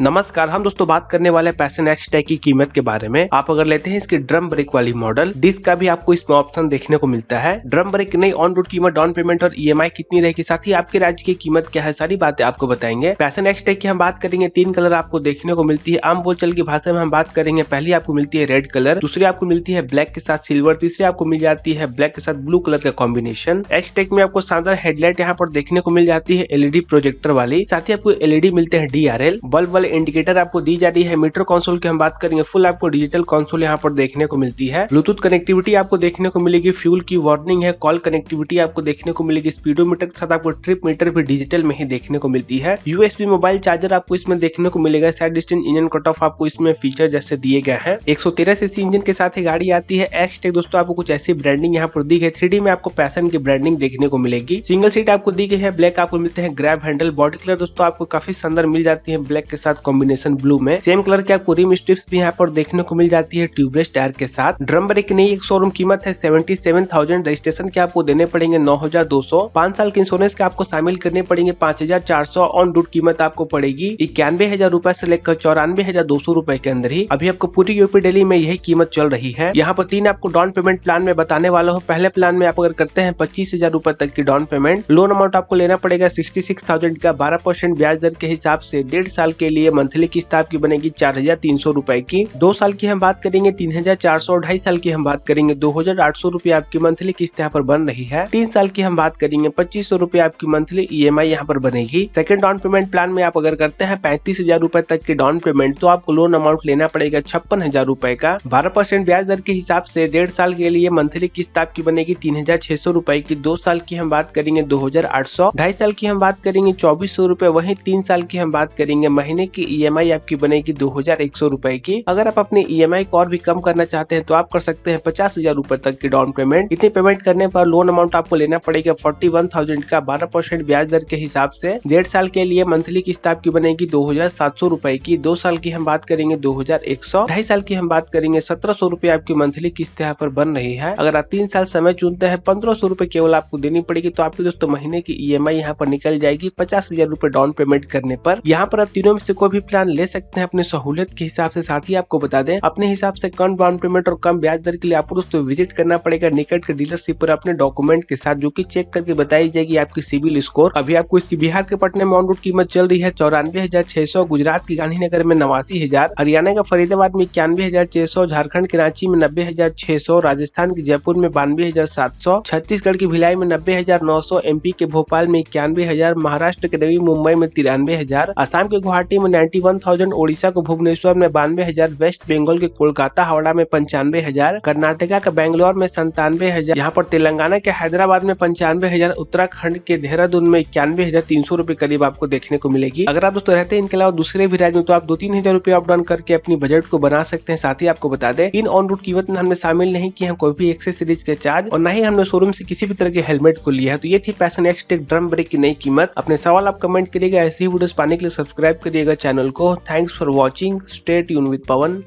नमस्कार हम दोस्तों बात करने वाले पैसन एक्स टैग की कीमत के बारे में आप अगर लेते हैं इसकी ड्रम ब्रेक वाली मॉडल डिस्क का भी आपको इसमें ऑप्शन देखने को मिलता है ड्रम ब्रेक नई ऑन रोड कीमत डाउन पेमेंट और ईएमआई e कितनी रहेगी साथ ही आपके राज्य की कीमत क्या है सारी बातें आपको बताएंगे पैसन एक्स टैग की हम बात करेंगे तीन कलर आपको देखने को मिलती है आम बोलचल की भाषा में हम बात करेंगे पहली आपको मिलती है रेड कलर दूसरी आपको मिलती है ब्लैक के साथ सिल्वर तीसरी आपको मिल जाती है ब्लैक के साथ ब्लू कलर का कॉम्बिनेशन एक्स टैग में आपको शानदार हेडलाइट यहाँ पर देखने को मिल जाती है एलईडी प्रोजेक्टर वाली साथ ही आपको एलईडी मिलते हैं एल बल्ब वाले इंडिकेटर आपको दी जा रही है मीटर कंसोल की हम बात करेंगे फुल आपको डिजिटल कंसोल यहाँ पर देखने को मिलती है ब्लूटूथ कनेक्टिविटी आपको देखने को मिलेगी फ्यूल की वार्निंग है कॉल कनेक्टिविटी आपको देखने को मिलेगी स्पीडोमीटर के साथ आपको ट्रिप मीटर भी डिजिटल में ही देखने को मिलती है यूएसबी मोबाइल चार्जर आपको इसमें देखने को मिलेगा side distance engine cut off आपको इसमें फीचर जैसे दिए गए हैं एक सौ इंजन के साथ ही गाड़ी आती है एक्स टेक दोस्तों आपको कुछ ऐसी ब्रांडिंग यहाँ पर दी गई थ्री में आपको पैसन की ब्रांडिंग देखने को मिलेगी सिंगल सीट आपको दी गई है ब्लैक आपको मिलते हैं ग्रैब हैंडल बॉडी कलर दोस्तों आपको काफी शानदार मिल जाती है ब्लैक के साथ साथ कॉम्बिनेशन ब्लू में सेम कलर की आपको रिम स्ट्रिप्स भी यहाँ पर देखने को मिल जाती है ट्यूबलेस टायर के साथ ड्रम ब्रेक की नई शोरूम कीमत है सेवेंटी सेवन थाउजेंड रजिस्ट्रेशन के आपको देने पड़ेंगे नौ हजार दो सौ पांच साल के इंश्योरेंस के आपको शामिल करने पड़ेंगे पांच हजार चार सौ ऑन रूट कीमत आपको पड़ेगी इक्यानवे हजार रूपए से लेकर चौरानवे हजार दो सौ रूपए के अंदर ही अभी आपको पूरी यूपी डेली में यही कीमत चल रही है यहाँ पर तीन आपको डाउन पेमेंट प्लान में बताने वाला हूँ पहले प्लान में आप अगर करते हैं पच्चीस हजार रूपए तक की डाउन पेमेंट लोन अमाउंट आपको लेना पड़ेगा सिक्सटी सिक्स थाउजेंड का बारह परसेंट ब्याज दर के हिसाब से डेढ़ साल के लिए लिए मंथली किस्त आपकी बनेगी चार हजार तीन सौ रूपए की दो साल की हम बात करेंगे तीन हजार चार सौ ढाई साल की हम बात करेंगे दो हजार आठ सौ रूपये आपकी मंथली किस्त यहाँ पर बन रही है तीन साल की हम बात करेंगे पच्चीस सौ रूपए आपकी मंथली ई एम आई यहाँ पर बनेगी सेकंड डाउन पेमेंट प्लान में आप अगर करते हैं पैंतीस हजार रूपए तक की डाउन पेमेंट तो आपको लोन अमाउंट लेना पड़ेगा छप्पन हजार रूपए का बारह परसेंट ब्याज दर के हिसाब से डेढ़ साल के लिए मंथली किस्त आपकी बनेगी तीन हजार छह सौ रूपए की दो साल की हम बात करेंगे दो हजार आठ सौ ढाई साल की हम बात करेंगे चौबीस सौ रूपए वही तीन साल की हम बात करेंगे महीने की आई e आपकी बनेगी दो हजार एक सौ रूपए की अगर आप अपनी आई e को और भी कम करना चाहते हैं तो आप कर सकते हैं पचास हजार रूपए तक की डाउन पेमेंट इतनी पेमेंट करने पर लोन अमाउंट आपको लेना पड़ेगा फोर्टी वन थाउजेंड का बारह परसेंट ब्याज दर के हिसाब से डेढ़ साल के लिए मंथली किस्त आपकी बनेगी दो हजार सात सौ रूपए की दो साल की हम बात करेंगे दो हजार एक सौ ढाई साल की हम बात करेंगे सत्रह सौ रूपए आपकी मंथली किस्त यहाँ पर बन रही है अगर आप तीन साल समय चुनते हैं पंद्रह सौ रूपए केवल आपको देनी पड़ेगी तो आपके दोस्तों महीने की ई एम आई यहाँ पर निकल जाएगी पचास हजार रूपए डाउन पेमेंट करने पर यहाँ पर आप तीनों में से कोई भी प्लान ले सकते हैं अपनी सहूलियत के हिसाब से साथ ही आपको बता दें अपने हिसाब से कम डाउन पेमेंट और कम ब्याज दर के लिए आपको दोस्तों विजिट करना पड़ेगा निकट के डीलरशिप पर अपने डॉक्यूमेंट के साथ जो कि चेक करके बताई जाएगी आपकी सिविल स्कोर अभी आपको इसकी बिहार के पटना में ऑन रोड कीमत चल रही है चौरानवे हजार छह सौ गुजरात के गांधीनगर में नवासी हजार हरियाणा का फरीदाबाद में इक्यानवे हजार छह सौ झारखंड के रांची में नब्बे हजार छह सौ राजस्थान के जयपुर में बानवे हजार सात सौ छत्तीसगढ़ की भिलाई में नब्बे हजार नौ सौ एमपी के भोपाल में इक्यानवे हजार महाराष्ट्र के नवी मुंबई में तिरानवे हजार आसाम के गुवाहाटी में 91,000 ओडिशा को भुवनेश्वर में बानवे हजार वेस्ट बंगाल के कोलकाता हावड़ा में पंचानवे हजार कर्नाटका के बैंगलोर में संतानवे हजार यहाँ पर तेलंगाना के हैदराबाद में पंचानवे हजार उत्तराखंड के देहरादून में इक्यानवे हजार तीन सौ रूपए करीब आपको देखने को मिलेगी अगर आप दोस्तों रहते हैं इनके अलावा दूसरे भी राज्य में तो आप दो तीन हजार रूपए अप डाउन करके अपनी बजट को बना सकते हैं साथ ही आपको बता दें इन ऑन रूट कीमत में हमने शामिल नहीं किया कोई भी एक्सेसरीज के चार्ज और न ही हमने शोरूम से किसी भी तरह के हेलमेट को लिया है तो ये थी पैसन एक्सटेक ड्रम ब्रेक की नई कीमत अपने सवाल आप कमेंट करिएगा ऐसी वीडियोस पाने के लिए सब्सक्राइब करिएगा चैनल को थैंक्स फॉर वॉचिंग स्टेट यून विद पवन